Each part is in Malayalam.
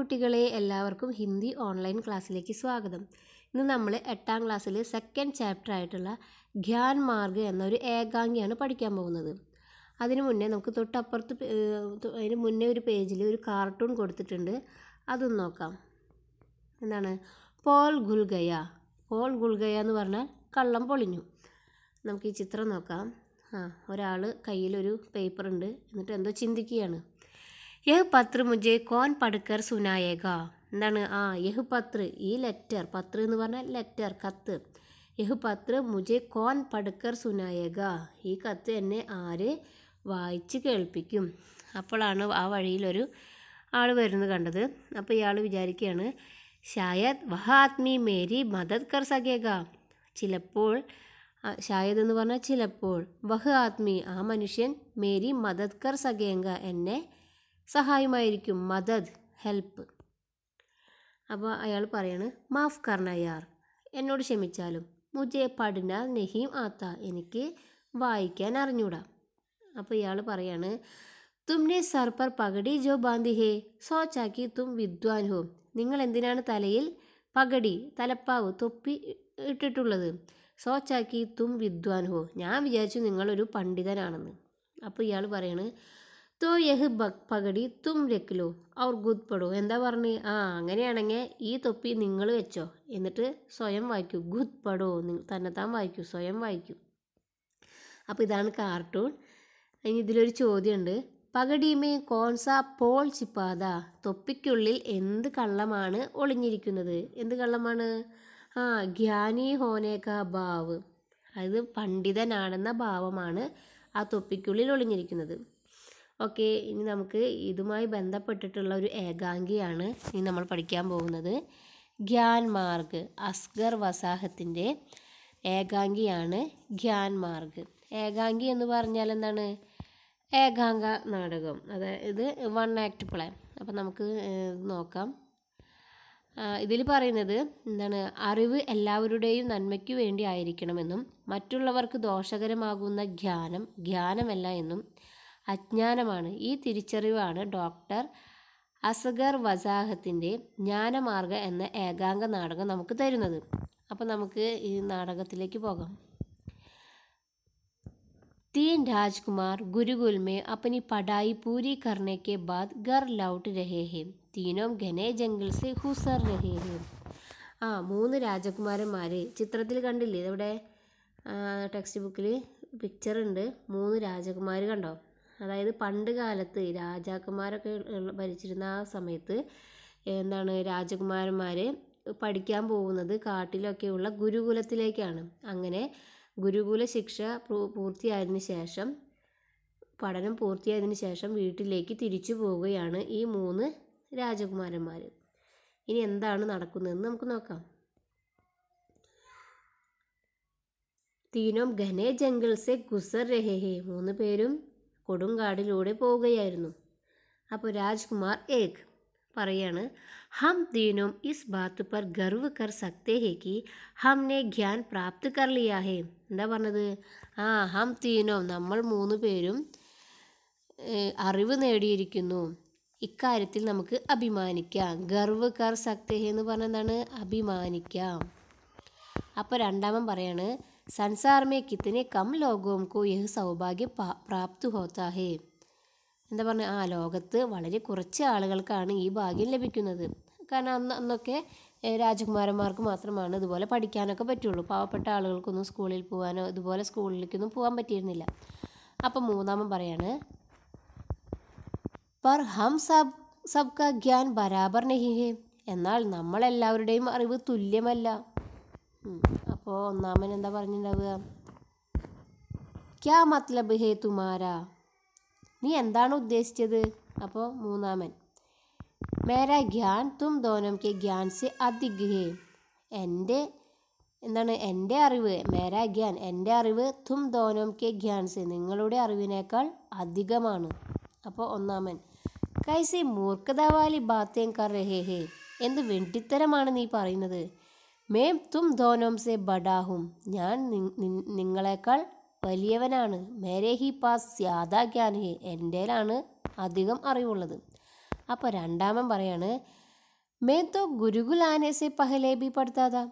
കുട്ടികളെ എല്ലാവർക്കും ഹിന്ദി ഓൺലൈൻ ക്ലാസ്സിലേക്ക് സ്വാഗതം ഇന്ന് നമ്മൾ എട്ടാം ക്ലാസ്സിലെ സെക്കൻഡ് ചാപ്റ്റർ ആയിട്ടുള്ള ഖ്യാൻ മാർഗ് എന്നൊരു ഏകാംഗിയാണ് പഠിക്കാൻ പോകുന്നത് അതിനു മുന്നേ നമുക്ക് തൊട്ടപ്പുറത്ത് അതിന് മുന്നേ ഒരു പേജിൽ ഒരു കാർട്ടൂൺ കൊടുത്തിട്ടുണ്ട് അതൊന്ന് നോക്കാം എന്താണ് പോൾ ഗുൽഗയ പോൾ ഗുൽഗയ എന്ന് പറഞ്ഞാൽ കള്ളം പൊളിഞ്ഞു നമുക്ക് ഈ ചിത്രം നോക്കാം ആ ഒരാൾ കയ്യിലൊരു പേപ്പർ ഉണ്ട് എന്നിട്ട് എന്തോ ചിന്തിക്കുകയാണ് യഹ് പത്ര മുജെ കോൻ പടുക്കർ സുനായേക എന്താണ് ആ യഹ് പത്ര ഈ ലെറ്റർ പത്ര എന്ന് പറഞ്ഞാൽ ലെറ്റർ കത്ത് യഹ് പത്ര മുജെ കോൻ പടുക്കർ സുനായേക ഈ കത്ത് എന്നെ ആര് വായിച്ച് കേൾപ്പിക്കും അപ്പോഴാണ് ആ വഴിയിലൊരു ആൾ വരുന്നത് കണ്ടത് അപ്പോൾ ഇയാൾ വിചാരിക്കുകയാണ് ഷായദ് വഹാത്മി മേരി മദത് കർ സഖേക ചിലപ്പോൾ ഷായദ് എന്ന് പറഞ്ഞാൽ ചിലപ്പോൾ വഹ് ആത്മി ആ മനുഷ്യൻ മേരി മദത് കർ സകേങ്ക എന്നെ സഹായമായിരിക്കും മദദ് ഹെൽപ്പ് അപ്പോൾ അയാൾ പറയാണ് മാഫ് കർണയാർ എന്നോട് ക്ഷമിച്ചാലും മുജെ പഠന നെഹീം ആത്ത എനിക്ക് വായിക്കാൻ അറിഞ്ഞൂടാ അപ്പോൾ ഇയാൾ പറയാണ് തുമ്നെ സർ പകടി ജോ ബാന്തി ഹേ സോച്ചാക്കി തും വിദ്വാൻ ഹോ നിങ്ങൾ എന്തിനാണ് തലയിൽ പകടി തലപ്പാവ് തൊപ്പി ഇട്ടിട്ടുള്ളത് സോച്ചാക്കി തും വിദ്വാൻ ഹോ ഞാൻ വിചാരിച്ചു നിങ്ങളൊരു പണ്ഡിതനാണെന്ന് അപ്പോൾ ഇയാൾ പറയാണ് തോ യഹ് ബക് പകടി തും രക്കിലോ അവർ ഗുദ്പടോ എന്താ പറഞ്ഞ് ആ അങ്ങനെയാണെങ്കിൽ ഈ തൊപ്പി നിങ്ങൾ വെച്ചോ എന്നിട്ട് സ്വയം വായിക്കൂ ഗുദ്പടോ തന്നെത്താൻ വായിക്കൂ സ്വയം വായിക്കൂ അപ്പോൾ ഇതാണ് കാർട്ടൂൺ ഇനി ഇതിലൊരു ചോദ്യമുണ്ട് പകടിമേ കോൺസ പോൾ ചിപ്പാത തൊപ്പിക്കുള്ളിൽ എന്ത് കള്ളമാണ് ഒളിഞ്ഞിരിക്കുന്നത് എന്ത് കള്ളമാണ് ആ ഗ്യാനി ഹോനേക്ക ഭാവ് അതായത് പണ്ഡിതനാണെന്ന ഭാവമാണ് ആ തൊപ്പിക്കുള്ളിൽ ഒളിഞ്ഞിരിക്കുന്നത് ഓക്കെ ഇനി നമുക്ക് ഇതുമായി ബന്ധപ്പെട്ടിട്ടുള്ള ഒരു ഏകാംഗിയാണ് ഇനി നമ്മൾ പഠിക്കാൻ പോകുന്നത് ഗ്യാൻ മാർഗ് അസ്ഗർ വസാഹത്തിൻ്റെ ഏകാംഗിയാണ് ഗ്യാൻ മാർഗ് ഏകാംഗി എന്ന് പറഞ്ഞാൽ എന്താണ് ഏകാംഗ നാടകം അതായത് വൺ ആക്ട് പ്ലേ അപ്പം നമുക്ക് നോക്കാം ഇതിൽ പറയുന്നത് എന്താണ് അറിവ് എല്ലാവരുടെയും നന്മയ്ക്ക് വേണ്ടി ആയിരിക്കണമെന്നും മറ്റുള്ളവർക്ക് ദോഷകരമാകുന്ന ജ്ഞാനം ജ്ഞാനമല്ല എന്നും അജ്ഞാനമാണ് ഈ തിരിച്ചറിവാണ് ഡോക്ടർ അസഗർ വസാഹത്തിൻ്റെ ജ്ഞാനമാർഗ എന്ന ഏകാംഗ നാടകം നമുക്ക് തരുന്നത് അപ്പോൾ നമുക്ക് ഈ നാടകത്തിലേക്ക് പോകാം തീൻ രാജ്കുമാർ ഗുരുകുൽമേ അപ്പനി പടായി പൂരി കർണയ്ക്ക് ബാദ് ഗർ ലൗട്ട് രഹേഹേം തീനോം रहे ജംഗിൾസ് ഹുസർ രഹേഹേം ആ മൂന്ന് രാജകുമാരന്മാർ ചിത്രത്തിൽ കണ്ടില്ലേ ഇവിടെ ടെക്സ്റ്റ് ബുക്കിൽ പിക്ചർ ഉണ്ട് മൂന്ന് രാജകുമാർ കണ്ടോ അതായത് പണ്ട് കാലത്ത് രാജാക്കന്മാരൊക്കെ ഭരിച്ചിരുന്ന ആ സമയത്ത് എന്താണ് രാജകുമാരന്മാർ പഠിക്കാൻ പോകുന്നത് കാട്ടിലൊക്കെയുള്ള ഗുരുകുലത്തിലേക്കാണ് അങ്ങനെ ഗുരുകുല ശിക്ഷ പൂർത്തിയായതിനു ശേഷം പഠനം പൂർത്തിയായതിനു ശേഷം വീട്ടിലേക്ക് തിരിച്ചു പോവുകയാണ് ഈ മൂന്ന് രാജകുമാരന്മാർ ഇനി എന്താണ് നടക്കുന്നതെന്ന് നമുക്ക് നോക്കാം തീനോം ഘനെ ജംഗിൾസെ സെ ഗുസർ രഹേ മൂന്ന് പേരും കൊടുങ്കാടിലൂടെ പോവുകയായിരുന്നു അപ്പോൾ രാജ്കുമാർ ഏക് പറയാണ് ഹം ദീനും ഇസ് ബാത്ത് പർ ഗർവ് കർ സക്തേ ഹെ ഹംനെ ജ്ഞാൻ പ്രാപ്ത് കർലിയാഹേ എന്താ പറഞ്ഞത് ആ ഹം ദീനോ നമ്മൾ മൂന്ന് പേരും അറിവ് നേടിയിരിക്കുന്നു ഇക്കാര്യത്തിൽ നമുക്ക് അഭിമാനിക്കാം ഗർവ് കർ സക്തേ എന്ന് പറഞ്ഞ എന്താണ് അഭിമാനിക്കാം അപ്പോൾ രണ്ടാമൻ പറയാണ് संसार में कम കം ലോകവും കോ യഹ് സൗഭാഗ്യ പ്രാപ്തു ഹോത്താഹേ എന്താ പറഞ്ഞ ആ ലോകത്ത് വളരെ കുറച്ച് ആളുകൾക്കാണ് ഈ ഭാഗ്യം ലഭിക്കുന്നത് കാരണം അന്ന് അന്നൊക്കെ രാജകുമാരന്മാർക്ക് മാത്രമാണ് ഇതുപോലെ പഠിക്കാനൊക്കെ പറ്റുള്ളൂ പാവപ്പെട്ട ആളുകൾക്കൊന്നും സ്കൂളിൽ പോകാനോ ഇതുപോലെ സ്കൂളിലേക്കൊന്നും പോകാൻ പറ്റിയിരുന്നില്ല അപ്പം മൂന്നാമൻ പറയാണ് പർ ഹം സബ് സബ്ക ഗ്യാൻ ബരാബർ നഹിഹേ എന്നാൽ നമ്മളെല്ലാവരുടെയും അറിവ് തുല്യമല്ല അപ്പോൾ ഒന്നാമൻ എന്താ പറഞ്ഞിട്ടുണ്ടാവുക ക്യാ മത്ലബ് ഹേ തുമാരാ നീ എന്താണ് ഉദ്ദേശിച്ചത് അപ്പോൾ മൂന്നാമൻ മേരാ ഗ്യാൻ തും ദോനം കെ ഗ്യാൻ സെ അധിക് എൻ്റെ എന്താണ് എൻ്റെ അറിവ് മേരാ ഗ്യാൻ എൻ്റെ അറിവ് തും ദോനം കെ ഗ്യാൻ സെ നിങ്ങളുടെ അറിവിനേക്കാൾ അധികമാണ് അപ്പോൾ ഒന്നാമൻ കൈസെ മൂർഖതാവാലി ബാത്തേം കർ ഹേ ഹേ എന്ത് വെണ്ടിത്തരമാണ് നീ പറയുന്നത് മേം തും ധോനോം സെ ബഡാഹും ഞാൻ നിങ്ങളെക്കാൾ വലിയവനാണ് മേരെ ഹി പാസ് യാദാ ഗ്യാൻ ഹേ എൻ്റേലാണ് അധികം അറിവുള്ളത് അപ്പോൾ രണ്ടാമൻ പറയാണ് മേ തോ ഗുരുകുൽ ആനെ സെ പഹലേ ബി പഠിത്താതാ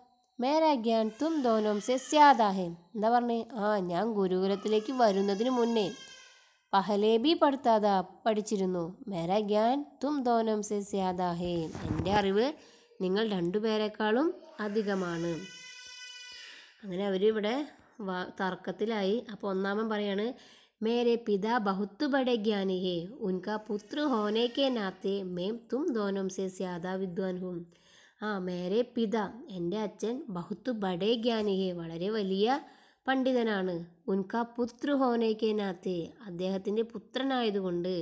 മേരാ ഗ്യാൻ തും ധോനോം സെ സ്യാദാ ഹേ എന്താ പറഞ്ഞേ ആ ഞാൻ ഗുരുകുലത്തിലേക്ക് വരുന്നതിന് മുന്നേ പഹലേ ബി പഠിത്താതാ പഠിച്ചിരുന്നു മേരാ ഗ്യാൻ തും ധോനോം സെ സ്യാദാ ഹേ എൻ്റെ അറിവ് നിങ്ങൾ രണ്ടുപേരെക്കാളും അധികമാണ് അങ്ങനെ അവരിവിടെ തർക്കത്തിലായി അപ്പോൾ ഒന്നാമൻ പറയാണ് മേരെ പിതാ ബഹുത്ത് ബഡെ ജ്ഞാനിയെ ഉൻകാ പുത്ര ഹോനെ നാത്തെ മേം തും ദോനം സെ സ്യാദാ വിദ്വാൻ ഹും ആ മേരെ പിതാ എൻ്റെ അച്ഛൻ ബഹുത്ത് ബഡേ ജ്ഞാനിയെ വളരെ വലിയ പണ്ഡിതനാണ് ഉൻകാ പുത്ര ഹോനെ നാത്തെ അദ്ദേഹത്തിൻ്റെ പുത്രനായതുകൊണ്ട്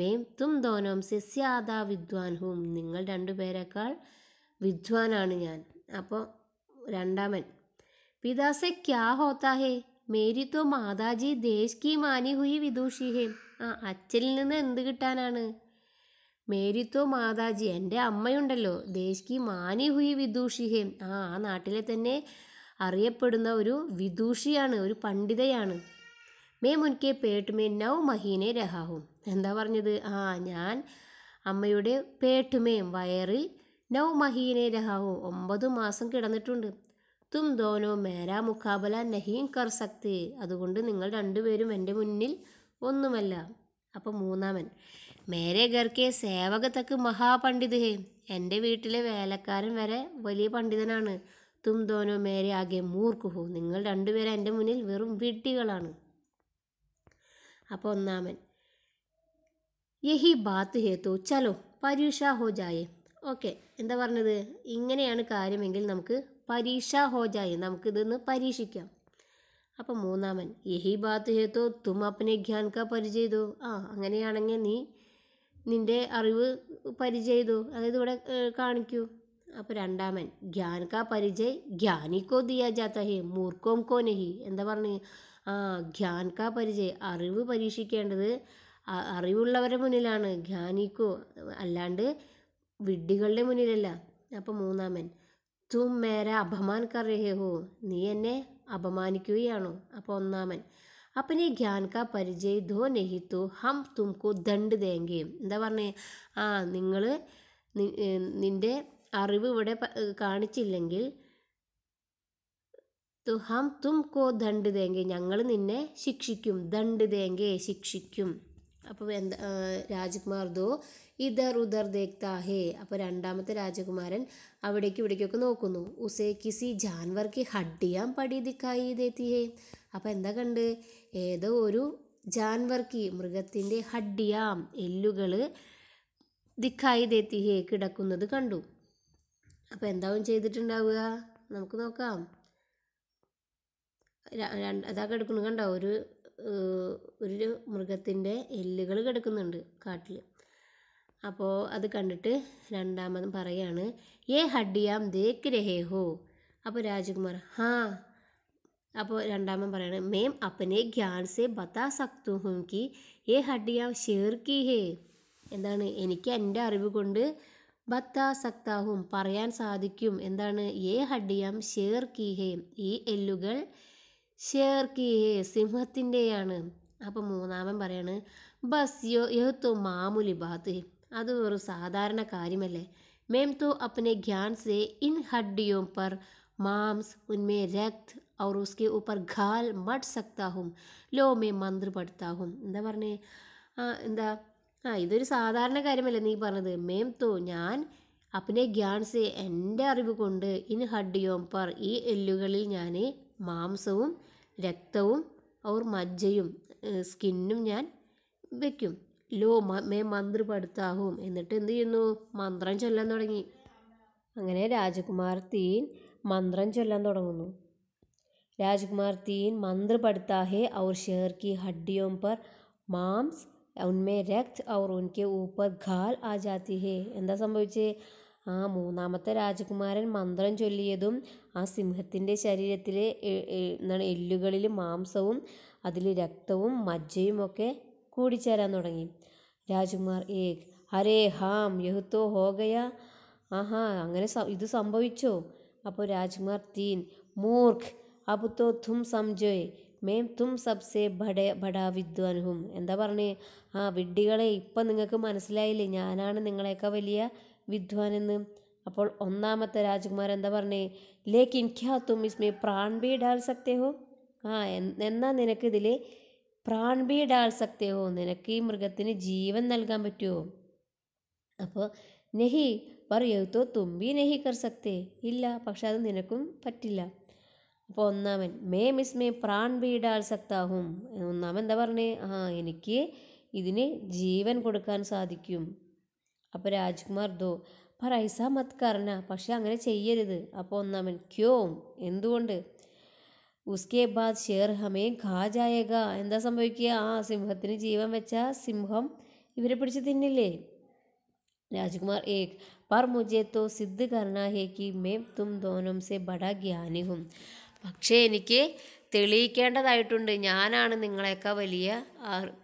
മേം തും ദോനം സെ സ്യാദാ വിദ്വാൻ ഹും നിങ്ങൾ രണ്ടുപേരെക്കാൾ വിദ്വാനാണ് ഞാൻ അപ്പോൾ രണ്ടാമൻ പിതാസെ ക്യാ ഹോത്താ ഹേ മേരി തോ മാതാജി ദേശ് കി മാനി ഹുയി വിദൂഷി ഹേ ആ അച്ഛനിൽ നിന്ന് എന്ത് കിട്ടാനാണ് മേരി തോ മാതാജി എൻ്റെ അമ്മയുണ്ടല്ലോ ദേശ് കി മാനി ഹുയി വിദൂഷി ഹേ ആ ആ നാട്ടിലെ തന്നെ അറിയപ്പെടുന്ന ഒരു വിദൂഷിയാണ് ഒരു പണ്ഡിതയാണ് മേ മുൻകെ പേട്ടുമേ നൗ മഹീനെ രഹാഹും എന്താ പറഞ്ഞത് ആ ഞാൻ അമ്മയുടെ പേട്ടുമേം വയറിൽ നൗ മഹീനെ രഹാവോ ഒമ്പത് മാസം കിടന്നിട്ടുണ്ട് തും ദോനോ മേരാ മുക്കാബല നഹീം കർ സക്തി അതുകൊണ്ട് നിങ്ങൾ രണ്ടുപേരും എൻ്റെ മുന്നിൽ ഒന്നുമല്ല അപ്പം മൂന്നാമൻ മേരെ ഗർക്കെ സേവകത്തക്ക് തക്ക് മഹാപണ്ഡിത് ഹേ എൻ്റെ വീട്ടിലെ വേലക്കാരൻ വരെ വലിയ പണ്ഡിതനാണ് തും ദോനോ മേരെ ആകെ മൂർക്കുഹു നിങ്ങൾ രണ്ടുപേരും എൻ്റെ മുന്നിൽ വെറും വിഡ്ഢികളാണ് അപ്പോൾ ഒന്നാമൻ യഹി ബാത്ത് ഹേത്തു ചലോ പരീക്ഷ ഹോ ജായേ ഓക്കെ എന്താ പറഞ്ഞത് ഇങ്ങനെയാണ് കാര്യമെങ്കിൽ നമുക്ക് പരീക്ഷ ഹോജായി നമുക്കിതൊന്ന് പരീക്ഷിക്കാം അപ്പം മൂന്നാമൻ യഹി ബാത്ത് ചെയ്തോ തും അപ്പനെ ഖ്യാൻ കാ പരിചയതോ ആ അങ്ങനെയാണെങ്കിൽ നീ നിൻ്റെ അറിവ് പരിചയതോ അതായത് ഇവിടെ കാണിക്കൂ അപ്പോൾ രണ്ടാമൻ ജ്ഞാൻ കാ പരിചയ് ജ്ഞാനിക്കോ ദിയാ ജാത്ത ഹേ മൂർക്കോം കോ നഹി എന്താ പറഞ്ഞു ആ ജ്ഞാൻ കാ പരിചയ് അറിവ് പരീക്ഷിക്കേണ്ടത് അറിവുള്ളവരുടെ മുന്നിലാണ് ഖ്യാനിക്കോ അല്ലാണ്ട് വിഡ്ഢികളുടെ മുന്നിലല്ല അപ്പോൾ മൂന്നാമൻ തും മേര അപമാൻ കറിയഹോ നീ എന്നെ അപമാനിക്കുകയാണോ അപ്പോൾ ഒന്നാമൻ അപ്പനെ ജ്ഞാൻ കാ പരിചയ ധോ നെഹിത്തു ഹം തുംകു ദണ്ട് തേങ്കയും എന്താ പറഞ്ഞേ ആ നിങ്ങൾ നിന്റെ അറിവ് ഇവിടെ കാണിച്ചില്ലെങ്കിൽ തു ഹം തുംകോ ദണ്ട് തേങ്കേ ഞങ്ങൾ നിന്നെ ശിക്ഷിക്കും ദണ്ട് തേങ്കേ ശിക്ഷിക്കും അപ്പോൾ എന്താ രാജകുമാർ ദോ ഇതർ ഉദർ ദേഖ്താ ഹേ അപ്പോൾ രണ്ടാമത്തെ രാജകുമാരൻ അവിടേക്ക് ഇവിടേക്കൊക്കെ നോക്കുന്നു ഉസേ കിസി ജാൻവർക്ക് ഹഡിയാൻ പടി ദിക്കായി ദേത്തി ഹേ അപ്പോൾ എന്താ കണ്ട് ഏതോ ഒരു ജാൻവർക്ക് മൃഗത്തിൻ്റെ ഹഡിയാം എല്ലുകൾ ദിക്കായി ദേത്തിഹേ കിടക്കുന്നത് കണ്ടു അപ്പോൾ എന്താവും ചെയ്തിട്ടുണ്ടാവുക നമുക്ക് നോക്കാം അതാ കിടക്കുന്നു കണ്ടോ ഒരു ഒരു മൃഗത്തിൻ്റെ എല്ലുകൾ കിടക്കുന്നുണ്ട് കാട്ടിൽ അപ്പോൾ അത് കണ്ടിട്ട് രണ്ടാമതും പറയാണ് ഏ ഹഡ്ഡിയാം ദേക്ക് രഹേ ഹോ അപ്പോൾ രാജകുമാർ ഹാ അപ്പോൾ രണ്ടാമൻ പറയാണ് മേം അപ്പനെ ഗ്യാൻ സേ ബതാ സക്തു ഹും കി ഏ ഹഡിയാം ഷേർ കി ഹേ എന്താണ് എനിക്ക് എൻ്റെ അറിവ് കൊണ്ട് ബത്താ സക്താഹും പറയാൻ സാധിക്കും എന്താണ് ഏ ഹഡിയാം ഷേർ കി ഹേ ഈ എല്ലുകൾ ഷേർക്കിയെ സിംഹത്തിൻ്റെയാണ് അപ്പം മൂന്നാമൻ പറയാണ് ബസ് യോ യഹ് യഹ്തു മാമൂലി ബാത്ത് അത് ഒരു സാധാരണ കാര്യമല്ലേ മേം തോ അപ്നെ ജ്ഞാൻ സെ ഇൻ ഹഡ്ഡിയോ പർ മാംസ് ഉന്മേ രക്ത് ഔർ ഉസ്കെ ഊപ്പർ ഖാൽ മഡ് സക്താഹും ലോ മേ മന്ത്ര പഠിത്താഹും എന്താ പറഞ്ഞേ ആ എന്താ ആ ഇതൊരു സാധാരണ കാര്യമല്ലേ നീ പറഞ്ഞത് മേം തോ ഞാൻ അപ്നെ ജ്ഞാൻ സെ എൻ്റെ അറിവ് കൊണ്ട് ഇൻ ഹഡ്ഡിയോം പർ ഈ എല്ലുകളിൽ ഞാൻ മാംസവും രക്തവും ഔർ മജ്ജയും സ്കിന്നും ഞാൻ വെക്കും ലോ മേ മന്ത്ര പടുത്താഹും എന്നിട്ട് എന്ത് ചെയ്യുന്നു മന്ത്രം ചൊല്ലാൻ തുടങ്ങി അങ്ങനെ രാജകുമാർ തീൻ മന്ത്രം ചൊല്ലാൻ തുടങ്ങുന്നു രാജകുമാർ തീൻ മന്ത്രി पढ़ता है और शेर की हड्डियों पर മാംസ് ഉന്മേ രക്ത് അവർ ഉൻകെ ഊപ്പർ ഖാൽ ആ ജാത്തി ഹേ എന്താ സംഭവിച്ചേ ആ മൂന്നാമത്തെ രാജകുമാരൻ മന്ത്രം ചൊല്ലിയതും ആ സിംഹത്തിൻ്റെ ശരീരത്തിലെ എന്താണ് എല്ലുകളിൽ മാംസവും അതിൽ രക്തവും മജ്ജയും ഒക്കെ കൂടിച്ചേരാൻ തുടങ്ങി രാജകുമാർ ഏക് അരേ ഹാം യഹുത്തോ ഹോഗയ ആഹാ അങ്ങനെ ഇത് സംഭവിച്ചോ അപ്പോൾ രാജകുമാർ തീൻ മൂർഖ് അബുത്തോ തും സംജോയ് മേം തും സബ്സേ ഭട ഭടാ വിദ്വാൻ എന്താ പറഞ്ഞേ ആ വിഡ്ഢികളെ ഇപ്പം നിങ്ങൾക്ക് മനസ്സിലായില്ലേ ഞാനാണ് നിങ്ങളെയൊക്കെ വലിയ വിദ്വാനെന്ന് അപ്പോൾ ഒന്നാമത്തെ രാജകുമാരൻ എന്താ പറഞ്ഞേ ലേക്കിൻ ക്യാ തും ഇസ്മേ പ്രാൺ ബി ഡാൽ സക്തേ ഹോ ആ എന്നാ നിനക്ക് ഇതിൽ പ്രാൺ ബി ഡാൽ സക്തേ ഹോ നിനക്ക് ഈ മൃഗത്തിന് ജീവൻ നൽകാൻ പറ്റുമോ അപ്പോൾ നെഹി പറയൂത്തോ തുമ്പി നെഹി കർ സക്തേ ഇല്ല പക്ഷെ അത് നിനക്കും പറ്റില്ല അപ്പോൾ ഒന്നാമൻ മേ മിസ്മേ പ്രാൺ ഡാൽ സക്താഹും ഒന്നാമൻ എന്താ പറഞ്ഞേ ആ എനിക്ക് ഇതിന് ജീവൻ കൊടുക്കാൻ സാധിക്കും അപ്പോൾ രാജ്കുമാർ ദോ പറ ഐസ മത് കർണ പക്ഷെ അങ്ങനെ ചെയ്യരുത് അപ്പോൾ ഒന്നാമൻ ക്യോം എന്തുകൊണ്ട് ഉസ്കെ ബാദ് ഷേർ ഹമേ ഖാജായക എന്താ സംഭവിക്കുക ആ സിംഹത്തിന് ജീവൻ വെച്ച സിംഹം ഇവരെ പിടിച്ച് തിന്നില്ലേ രാജ്കുമാർ ഏക് പർ മുജേത്തോ തോ സിദ്ധ് കർണ ഹേ കി മേ തും ദോനം സെ ബഡ ജ്ഞാനി പക്ഷേ എനിക്ക് തെളിയിക്കേണ്ടതായിട്ടുണ്ട് ഞാനാണ് നിങ്ങളെയൊക്കെ വലിയ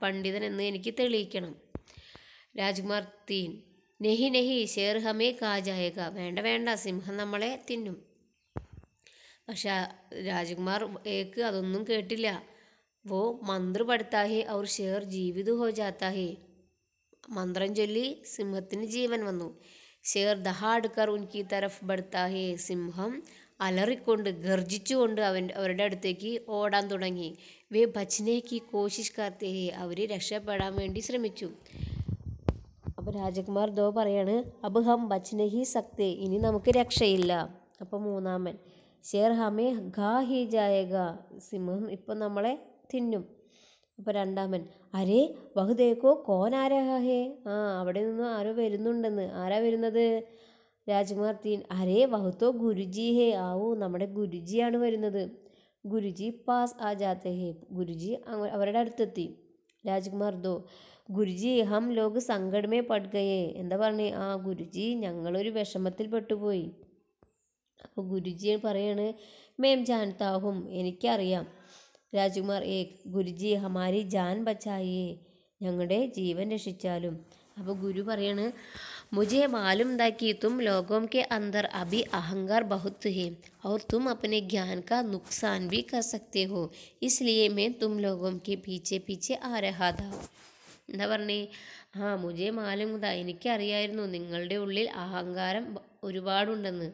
പണ്ഡിതനെന്ന് എനിക്ക് തെളിയിക്കണം രാജ്കുമാർ തീൻ നെഹി നെഹി ഷേർ ഹമേ കാജായക വേണ്ട വേണ്ട സിംഹം നമ്മളെ തിന്നും പക്ഷെ രാജകുമാർ ഏക്ക് അതൊന്നും കേട്ടില്ല വോ മന്ത്ര പഠിത്താഹി അവർ ഷേർ ജീവിത ഹോജാത്താഹി മന്ത്രം ചൊല്ലി സിംഹത്തിന് ജീവൻ വന്നു ഷേർ ദഹാഡ്കർ ഉൻകി തരഫ് ബടുത്താഹേ സിംഹം അലറിക്കൊണ്ട് ഗർജിച്ചുകൊണ്ട് അവൻ അവരുടെ അടുത്തേക്ക് ഓടാൻ തുടങ്ങി വേ ബച്നേക്ക് കോശിഷ് കാർത്തേഹേ അവർ രക്ഷപ്പെടാൻ വേണ്ടി ശ്രമിച്ചു അപ്പോൾ രാജകുമാർ ദോ പറയാണ് അബ്ഹം ഹം ബച്നെ ഹി ഇനി നമുക്ക് രക്ഷയില്ല അപ്പോൾ മൂന്നാമൻ ഷേർ ഹമേ ഖാ ഹി ജായക സിംഹം ഇപ്പം നമ്മളെ തിന്നും അപ്പോൾ രണ്ടാമൻ അരേ വഹുദേക്കോ കോൻ ആരാഹേ ആ അവിടെ നിന്ന് ആരോ വരുന്നുണ്ടെന്ന് ആരാ വരുന്നത് രാജകുമാർ തീൻ അരേ വഹുത്തോ ഗുരുജി ഹേ ആവൂ നമ്മുടെ ഗുരുജിയാണ് വരുന്നത് ഗുരുജി പാസ് ആ ജാത്തേ ഹേ ഗുരുജി അവരുടെ അടുത്തെത്തി രാജ്കുമാർ ദോ ഗുരുജി അഹം ലോക് സങ്കടമേ പടുകയെ എന്താ പറഞ്ഞേ ആ ഗുരുജി ഞങ്ങളൊരു വിഷമത്തിൽ പെട്ടുപോയി അപ്പോൾ ഗുരുജി പറയാണ് മേം ജാൻതാഹും എനിക്കറിയാം രാജകുമാർ ഏക് ഗുരുജി ഹമാരി ജാൻ ബച്ചായേ ഞങ്ങളുടെ ജീവൻ രക്ഷിച്ചാലും അപ്പോൾ ഗുരു പറയാണ് मुझे मालूम था कि तुम लोगों के अंदर अभी अहंकार बहुत है और तुम अपने ज्ञान का नुकसान भी कर सकते हो इसलिए मैं तुम लोगों के पीछे पीछे आ रहा था എന്താ പറഞ്ഞേ ആ മുജേ മാലുമുത എനിക്കറിയായിരുന്നു നിങ്ങളുടെ ഉള്ളിൽ അഹങ്കാരം ഒരുപാടുണ്ടെന്ന്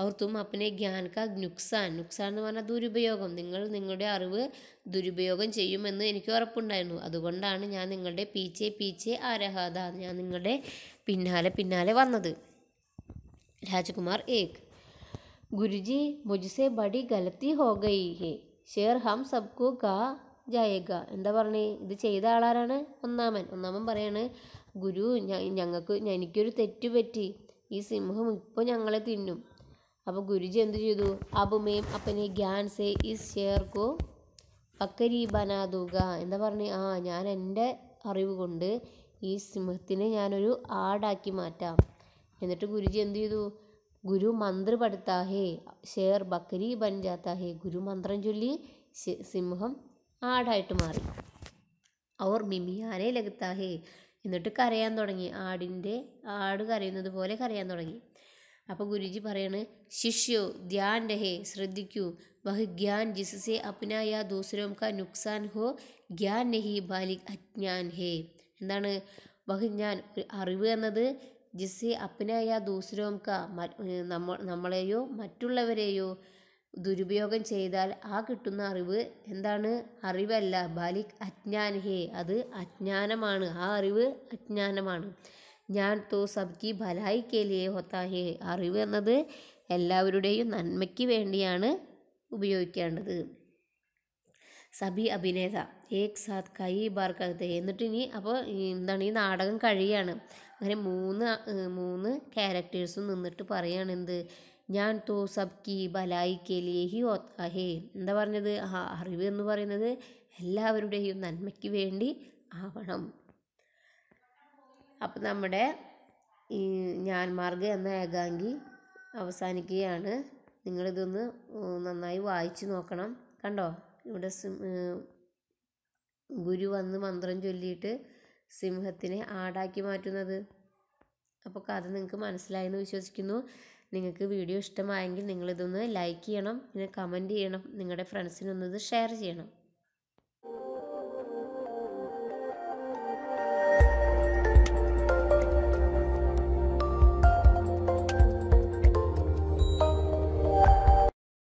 അവർ തും അപ്പനെ ജ്ഞാൻ നുക്സാൻ നുക്സാൻ എന്ന് പറഞ്ഞാൽ ദുരുപയോഗം നിങ്ങൾ നിങ്ങളുടെ അറിവ് ദുരുപയോഗം ചെയ്യുമെന്ന് എനിക്ക് ഉറപ്പുണ്ടായിരുന്നു അതുകൊണ്ടാണ് ഞാൻ നിങ്ങളുടെ പീച്ചെ പീച്ചെ ആരഹാദ ഞാൻ നിങ്ങളുടെ പിന്നാലെ പിന്നാലെ വന്നത് രാജകുമാർ ഏക് ഗുരുജി മുജ്സെ ബഡി ഗലത്തി ഹോ ഗയി ഹെ ഷേർ ഹം സബ്കോ കാ ജയക എന്താ പറഞ്ഞേ ഇത് ചെയ്ത ആളാരാണ് ഒന്നാമൻ ഒന്നാമൻ പറയാണ് ഗുരു ഞങ്ങൾക്ക് എനിക്കൊരു തെറ്റ് പറ്റി ഈ സിംഹം ഇപ്പോൾ ഞങ്ങളെ തിന്നും അപ്പോൾ ഗുരുജി എന്ത് ചെയ്തു അബുമേം അപ്പനെ ഗ്യാൻസേ ഈ ഷേർക്കോ പക്കരി ബനാതുക എന്താ പറഞ്ഞ് ആ ഞാൻ എൻ്റെ അറിവ് കൊണ്ട് ഈ സിംഹത്തിനെ ഞാനൊരു ആടാക്കി മാറ്റാം എന്നിട്ട് ഗുരുജി എന്ത് ചെയ്തു ഗുരു മന്ത്ര പഠിത്താഹേ ഷേർ ബക്കരി ബൻജാത്താഹേ ഗുരു മന്ത്രം ചൊല്ലി സിംഹം ആടായിട്ട് മാറി അവർ മിമിയാനെ ലഗത്താഹേ എന്നിട്ട് കരയാൻ തുടങ്ങി ആടിൻ്റെ ആട് കരയുന്നത് പോലെ കരയാൻ തുടങ്ങി അപ്പോൾ ഗുരുജി പറയാണ് ശിഷ്യോ ധ്യാൻ രഹേ ശ്രദ്ധിക്കൂ വഹ് ഗ്യാൻ ജിസസെ അപ്നായ ദൂസരോം ക നുക്സാൻ ഹോ ഗ്യാൻ നെഹി ബാലി അജ്ഞാൻ ഹേ എന്താണ് വഹ് ഞാൻ അറിവ് എന്നത് ജിസെ അപ്നായ ദൂസരോം ക നമ്മ നമ്മളെയോ മറ്റുള്ളവരെയോ ദുരുപയോഗം ചെയ്താൽ ആ കിട്ടുന്ന അറിവ് എന്താണ് അറിവല്ല ബാലിക് അജ്ഞാനഹേ അത് അജ്ഞാനമാണ് ആ അറിവ് അജ്ഞാനമാണ് ഞാൻ തോ സബ്കി ഭലായി കേലിയേ ഹൊത്താഹേ അറിവ് എന്നത് എല്ലാവരുടെയും നന്മയ്ക്ക് വേണ്ടിയാണ് ഉപയോഗിക്കേണ്ടത് സബി അഭിനേത ഏക് സാത് കൈ ബാർക്കത്തെ എന്നിട്ട് ഇനി അപ്പോൾ എന്താണ് ഈ നാടകം കഴിയാണ് അങ്ങനെ മൂന്ന് മൂന്ന് ക്യാരക്ടേഴ്സും നിന്നിട്ട് പറയാണ് എന്ത് ഞാൻ തോ സബ്കി ഭലായി ഹി ഓത്ത ഹേ എന്താ പറഞ്ഞത് ആ അറിവ് എന്ന് പറയുന്നത് എല്ലാവരുടെയും നന്മയ്ക്ക് വേണ്ടി ആവണം അപ്പം നമ്മുടെ ഈ ഞാൻ മാർഗ എന്ന ഏകാംഗി അവസാനിക്കുകയാണ് നിങ്ങളിതൊന്ന് നന്നായി വായിച്ചു നോക്കണം കണ്ടോ ഇവിടെ ഗുരു വന്ന് മന്ത്രം ചൊല്ലിയിട്ട് സിംഹത്തിനെ ആടാക്കി മാറ്റുന്നത് അപ്പോൾ കഥ നിങ്ങൾക്ക് മനസ്സിലായെന്ന് വിശ്വസിക്കുന്നു നിങ്ങൾക്ക് വീഡിയോ ഇഷ്ടമായെങ്കിൽ നിങ്ങളിതൊന്ന് ലൈക്ക് ചെയ്യണം പിന്നെ കമൻറ്റ് ചെയ്യണം നിങ്ങളുടെ ഇത് ഷെയർ ചെയ്യണം